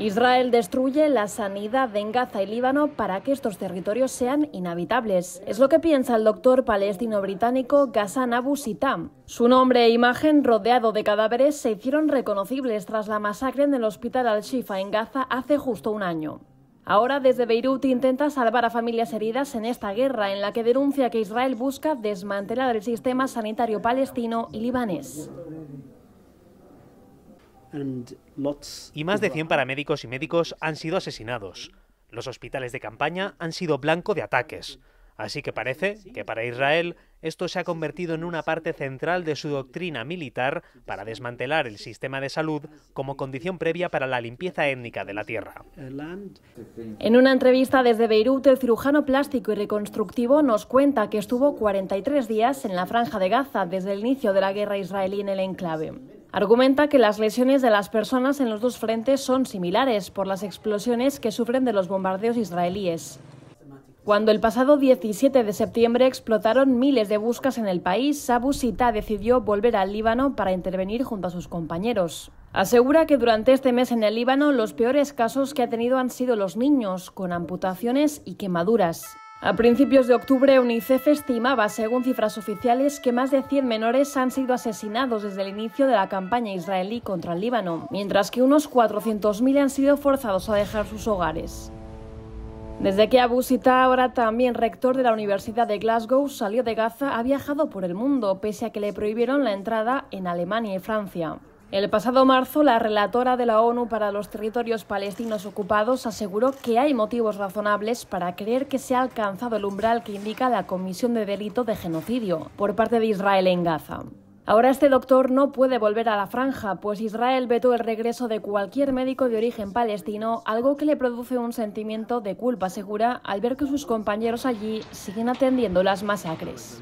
Israel destruye la sanidad en Gaza y Líbano para que estos territorios sean inhabitables. Es lo que piensa el doctor palestino-británico Ghassan Abu Sitam. Su nombre e imagen, rodeado de cadáveres, se hicieron reconocibles tras la masacre en el hospital Al-Shifa en Gaza hace justo un año. Ahora, desde Beirut intenta salvar a familias heridas en esta guerra, en la que denuncia que Israel busca desmantelar el sistema sanitario palestino y libanés. Y más de 100 paramédicos y médicos han sido asesinados. Los hospitales de campaña han sido blanco de ataques. Así que parece que para Israel esto se ha convertido en una parte central de su doctrina militar para desmantelar el sistema de salud como condición previa para la limpieza étnica de la tierra. En una entrevista desde Beirut, el cirujano plástico y reconstructivo nos cuenta que estuvo 43 días en la franja de Gaza desde el inicio de la guerra israelí en el enclave. Argumenta que las lesiones de las personas en los dos frentes son similares por las explosiones que sufren de los bombardeos israelíes. Cuando el pasado 17 de septiembre explotaron miles de buscas en el país, Sabu Sita decidió volver al Líbano para intervenir junto a sus compañeros. Asegura que durante este mes en el Líbano los peores casos que ha tenido han sido los niños, con amputaciones y quemaduras. A principios de octubre, UNICEF estimaba, según cifras oficiales, que más de 100 menores han sido asesinados desde el inicio de la campaña israelí contra el Líbano, mientras que unos 400.000 han sido forzados a dejar sus hogares. Desde que Abusita, ahora también rector de la Universidad de Glasgow, salió de Gaza, ha viajado por el mundo, pese a que le prohibieron la entrada en Alemania y Francia. El pasado marzo, la relatora de la ONU para los territorios palestinos ocupados aseguró que hay motivos razonables para creer que se ha alcanzado el umbral que indica la comisión de delito de genocidio por parte de Israel en Gaza. Ahora este doctor no puede volver a la franja, pues Israel vetó el regreso de cualquier médico de origen palestino, algo que le produce un sentimiento de culpa segura al ver que sus compañeros allí siguen atendiendo las masacres.